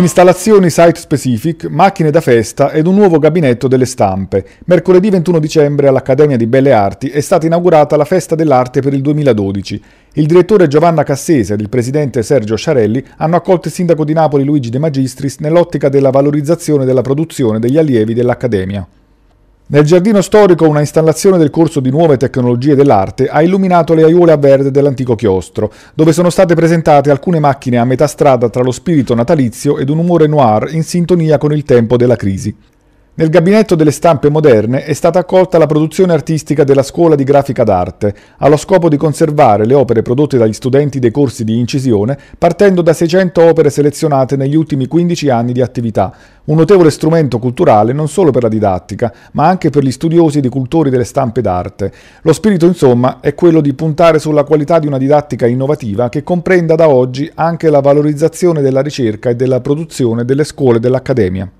Installazioni site specific, macchine da festa ed un nuovo gabinetto delle stampe. Mercoledì 21 dicembre all'Accademia di Belle Arti è stata inaugurata la Festa dell'Arte per il 2012. Il direttore Giovanna Cassese ed il presidente Sergio Sciarelli hanno accolto il sindaco di Napoli Luigi De Magistris nell'ottica della valorizzazione della produzione degli allievi dell'Accademia. Nel giardino storico una installazione del corso di nuove tecnologie dell'arte ha illuminato le aiuole a verde dell'antico chiostro, dove sono state presentate alcune macchine a metà strada tra lo spirito natalizio ed un umore noir in sintonia con il tempo della crisi. Nel gabinetto delle stampe moderne è stata accolta la produzione artistica della Scuola di Grafica d'Arte, allo scopo di conservare le opere prodotte dagli studenti dei corsi di incisione, partendo da 600 opere selezionate negli ultimi 15 anni di attività, un notevole strumento culturale non solo per la didattica, ma anche per gli studiosi ed i cultori delle stampe d'arte. Lo spirito, insomma, è quello di puntare sulla qualità di una didattica innovativa che comprenda da oggi anche la valorizzazione della ricerca e della produzione delle scuole dell'Accademia.